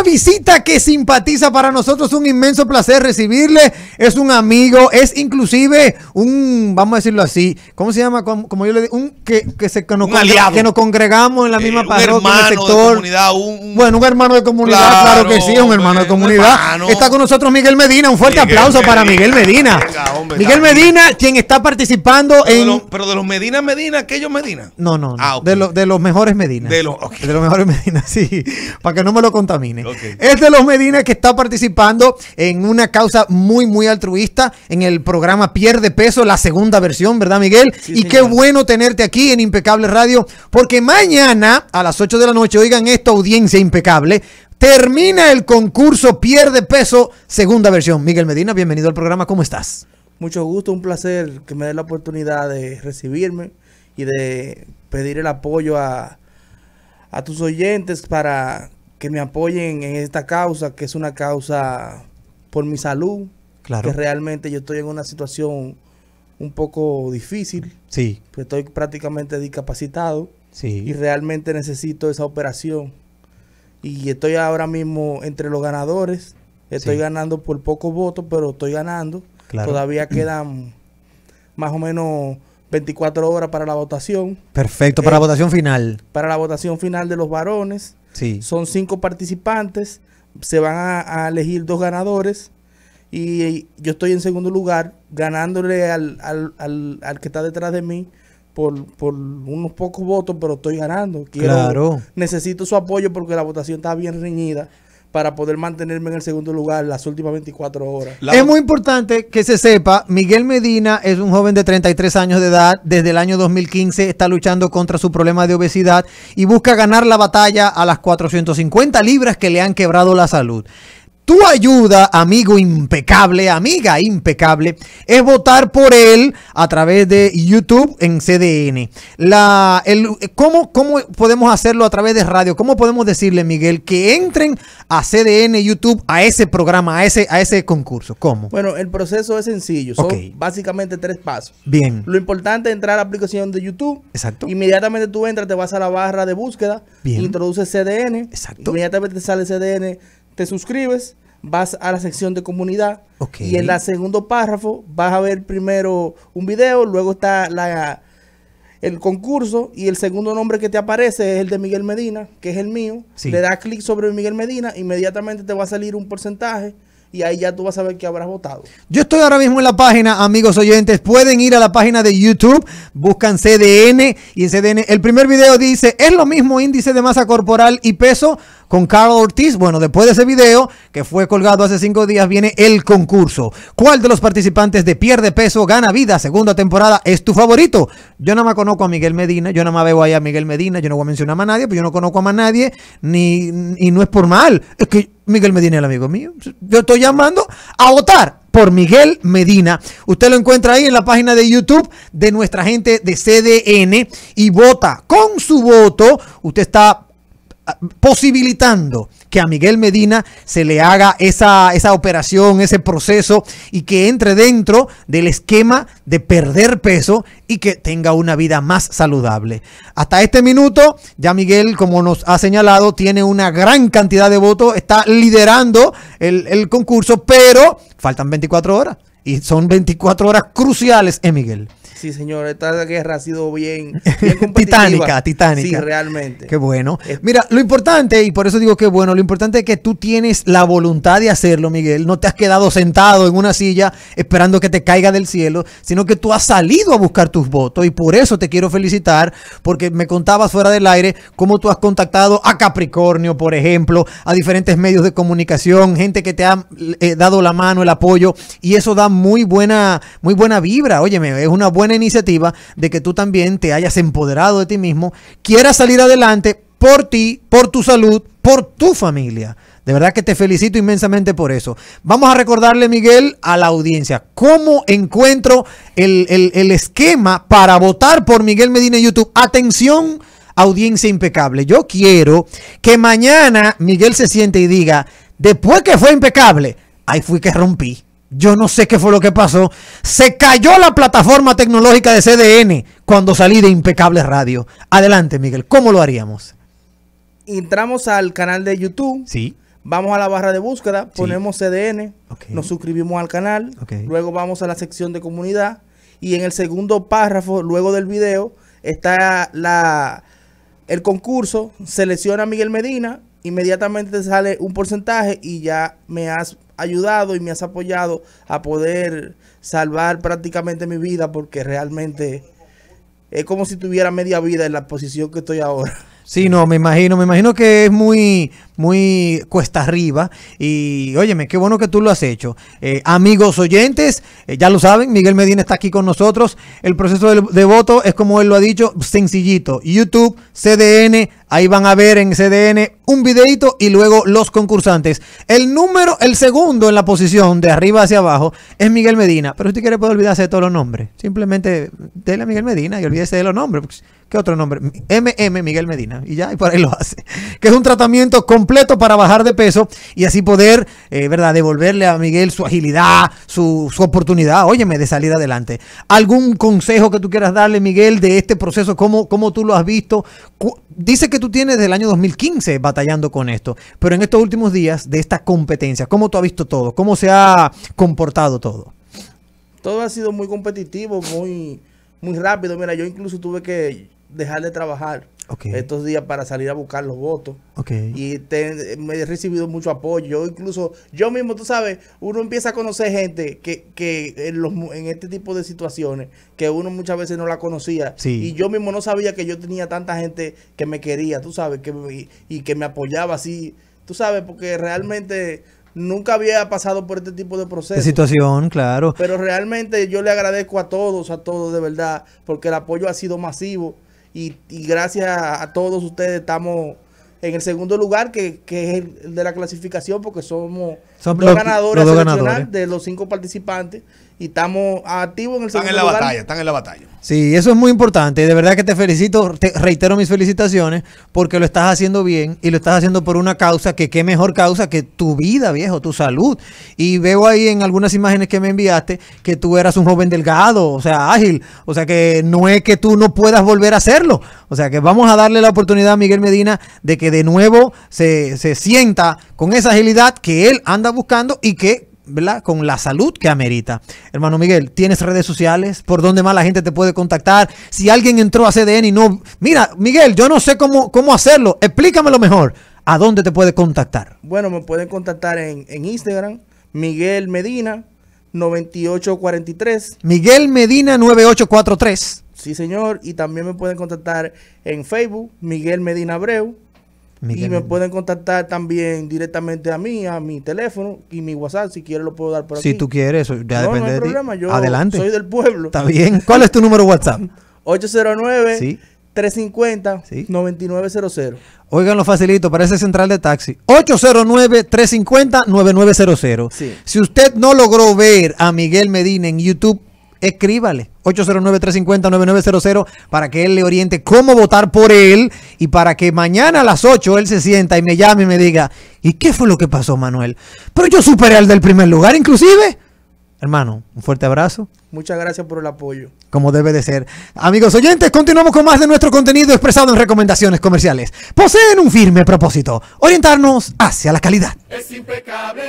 visita que simpatiza para nosotros. Un inmenso placer recibirle. Es un amigo, es inclusive un, vamos a decirlo así, ¿cómo se llama? Como, yo le digo, un, que, que, se, que, nos, que nos congregamos en la eh, misma parroquia, un comunidad, un, bueno, un hermano de comunidad, claro, que sí, un hermano de comunidad. Está con nosotros Miguel Medina. Un fuerte aplauso para Miguel Medina. Miguel Medina, quien está participando en. pero de los Medina, Medina, aquellos Medina. No, no, ah, de, de los mejores Medina. De, los de los mejores Medina, sí. Para que no me lo contamine. Es de los Medina que está participando en una causa muy, muy altruista en el programa Pierde Peso, la segunda versión, ¿verdad, Miguel? y qué bueno tenerte aquí en Impecable Radio, porque mañana a las 8 de la noche, oigan esta audiencia impecable, termina el concurso Pierde Peso, segunda versión. Miguel Medina, bienvenido al programa, ¿cómo estás? Mucho gusto, un placer que me dé la oportunidad de recibirme y de pedir el apoyo a tus oyentes para que me apoyen en esta causa, que es una causa por mi salud. Claro. Que realmente yo estoy en una situación un poco difícil. Sí. estoy prácticamente discapacitado. Sí. Y realmente necesito esa operación. Y estoy ahora mismo entre los ganadores. Estoy ganando por pocos votos, pero estoy ganando. Todavía quedan más o menos 24 horas para la votación. Perfecto, para la eh, votación final. Para la votación final de los varones. Son cinco participantes, se van a, elegir dos ganadores y yo estoy en segundo lugar ganándole al, que está detrás de mí por, unos pocos votos, pero estoy ganando. claro. Necesito su apoyo porque la votación está bien reñida para poder mantenerme en el segundo lugar las últimas 24 horas. es muy importante que se sepa, Miguel Medina es un joven de 33 años de edad, desde el año 2015 está luchando contra su problema de obesidad y busca ganar la batalla a las 450 libras que le han quebrado la salud. Tu ayuda, amigo impecable, amiga impecable, es votar por él a través de YouTube en CDN. La, el, ¿cómo, podemos hacerlo a través de radio? ¿Cómo podemos decirle, Miguel, que entren a CDN YouTube, a ese programa, a ese, a ese concurso? ¿Cómo? Bueno, el proceso es sencillo. Son básicamente tres pasos. Bien. Lo importante es entrar a la aplicación de YouTube. Exacto. Inmediatamente tú entras, te vas a la barra de búsqueda. Bien. Introduces CDN. Exacto. Inmediatamente te sale CDN te suscribes, vas a la sección de comunidad y en el segundo párrafo vas a ver primero un video, luego está la, el concurso y el segundo nombre que te aparece es el de Miguel Medina, que es el mío. Le das clic sobre Miguel Medina, inmediatamente te va a salir un porcentaje y ahí ya tú vas a ver que habrás votado. Yo estoy ahora mismo en la página, amigos oyentes, pueden ir a la página de YouTube, buscan CDN y en CDN el primer video dice, es lo mismo índice de masa corporal y peso con Carl Ortiz. Bueno, después de ese video que fue colgado hace cinco días, viene el concurso. ¿Cuál de los participantes de Pierde Peso Gana Vida, segunda temporada, es tu favorito? Yo no me conozco a Miguel Medina, yo no me veo ahí a Miguel Medina, yo no voy a mencionar a nadie, pero pues yo no conozco a más nadie, ni, y no es por mal. Es que Miguel Medina es el amigo mío. Yo estoy llamando a votar por Miguel Medina. Usted lo encuentra ahí en la página de YouTube de nuestra gente de CDN y vota. Con su voto, usted está posibilitando que a Miguel Medina se le haga esa, operación, ese proceso y que entre dentro del esquema de perder peso y que tenga una vida más saludable. Hasta este minuto, ya Miguel, como nos ha señalado, tiene una gran cantidad de votos, está liderando el, el concurso, pero faltan 24 horas y son 24 horas cruciales, en eh, Miguel sí, señor, esta guerra ha sido bien, bien titánica, titánica. Sí, realmente. Qué bueno. Mira, lo importante, y por eso digo que bueno, lo importante es que tú tienes la voluntad de hacerlo, Miguel. No te has quedado sentado en una silla esperando que te caiga del cielo, sino que tú has salido a buscar tus votos. Y por eso te quiero felicitar, porque me contabas fuera del aire cómo tú has contactado a Capricornio, por ejemplo, a diferentes medios de comunicación, gente que te ha eh, dado la mano, el apoyo, y eso da muy buena, muy buena vibra. Óyeme, es una buena iniciativa de que tú también te hayas empoderado de ti mismo, quieras salir adelante por ti, por tu salud, por tu familia. De verdad que te felicito inmensamente por eso. Vamos a recordarle, Miguel, a la audiencia, cómo encuentro el, esquema para votar por Miguel Medina YouTube. Atención, audiencia impecable. Yo quiero que mañana Miguel se siente y diga, después que fue impecable, ahí fui que rompí. Yo no sé qué fue lo que pasó. Se cayó la plataforma tecnológica de CDN cuando salí de Impecable Radio. Adelante, Miguel, ¿cómo lo haríamos? Entramos al canal de YouTube. Sí. Vamos a la barra de búsqueda, ponemos CDN, nos suscribimos al canal, luego vamos a la sección de comunidad y en el segundo párrafo, luego del video, está la, el concurso, selecciona a Miguel Medina, inmediatamente sale un porcentaje y ya me has ayudado y me has apoyado a poder salvar prácticamente mi vida porque realmente es como si tuviera media vida en la posición que estoy ahora. Sí, no, me imagino, me imagino que es muy, muy cuesta arriba. Y óyeme, qué bueno que tú lo has hecho. Eh, amigos oyentes, eh, ya lo saben, Miguel Medina está aquí con nosotros. El proceso de, voto es como él lo ha dicho, sencillito. YouTube, CDN, ahí van a ver en CDN un videito y luego los concursantes. El número, el segundo en la posición de arriba hacia abajo es Miguel Medina. Pero usted quiere puede olvidarse de todos los nombres. Simplemente déle a Miguel Medina y olvídese de los nombres. ¿Qué otro nombre? MM Miguel Medina. Y ya, y por ahí lo hace. Que es un tratamiento completo para bajar de peso y así poder, eh, ¿verdad?, devolverle a Miguel su agilidad, su, oportunidad, óyeme, de salir adelante. ¿Algún consejo que tú quieras darle, Miguel, de este proceso? ¿Cómo, cómo tú lo has visto? Dice que tú tienes desde el año 2015 batallando con esto, pero en estos últimos días de esta competencia, ¿cómo tú has visto todo? ¿Cómo se ha comportado todo? Todo ha sido muy competitivo, muy, muy rápido. Mira, yo incluso tuve que dejar de trabajar estos días para salir a buscar los votos. Y me he recibido mucho apoyo. incluso, yo mismo, tú sabes, uno empieza a conocer gente que, que en, los, en este tipo de situaciones, que uno muchas veces no la conocía. Y yo mismo no sabía que yo tenía tanta gente que me quería, tú sabes, que y, y que me apoyaba así, tú sabes, porque realmente nunca había pasado por este tipo de proceso. De situación, claro. Pero realmente yo le agradezco a todos, a todos de verdad, porque el apoyo ha sido masivo. Y, gracias a todos ustedes estamos en el segundo lugar, que, es el de la clasificación, porque somos los, ganadores, ganadores. de los cinco participantes y estamos activos en el segundo Están en la batalla, están en la batalla. Sí, eso es muy importante. De verdad que te felicito, te reitero mis felicitaciones porque lo estás haciendo bien y lo estás haciendo por una causa que qué mejor causa que tu vida, viejo, tu salud. Y veo ahí en algunas imágenes que me enviaste que tú eras un joven delgado, o sea, ágil. O sea, que no es que tú no puedas volver a hacerlo. O sea, que vamos a darle la oportunidad a Miguel Medina de que de nuevo se, se sienta con esa agilidad que él anda buscando y que ¿verdad? Con la salud que amerita. Hermano Miguel, ¿tienes redes sociales? ¿Por dónde más la gente te puede contactar? Si alguien entró a CDN y no... Mira, Miguel, yo no sé cómo, cómo hacerlo. Explícamelo mejor. ¿A dónde te puede contactar? Bueno, me pueden contactar en, en Instagram, Miguel Medina 9843. Miguel Medina 9843. Sí, señor. Y también me pueden contactar en Facebook, Miguel Medina Abreu y me pueden contactar también directamente a mí, a mi teléfono y mi WhatsApp, si quieres lo puedo dar por aquí. Si tú quieres, ya depende de problema, yo Adelante. soy del pueblo. Está bien. ¿Cuál es tu número WhatsApp? 809 350 9900. Oigan lo facilito, parece central de taxi. 809-350-9900. Si usted no logró ver a Miguel Medina en YouTube, escríbale 809-350-9900 para que él le oriente cómo votar por él y para que mañana a las 8 él se sienta y me llame y me diga, ¿y qué fue lo que pasó Manuel? Pero yo superé al del primer lugar inclusive. Hermano, un fuerte abrazo. Muchas gracias por el apoyo. Como debe de ser. Amigos oyentes, continuamos con más de nuestro contenido expresado en recomendaciones comerciales. Poseen un firme propósito, orientarnos hacia la calidad. Es impecable.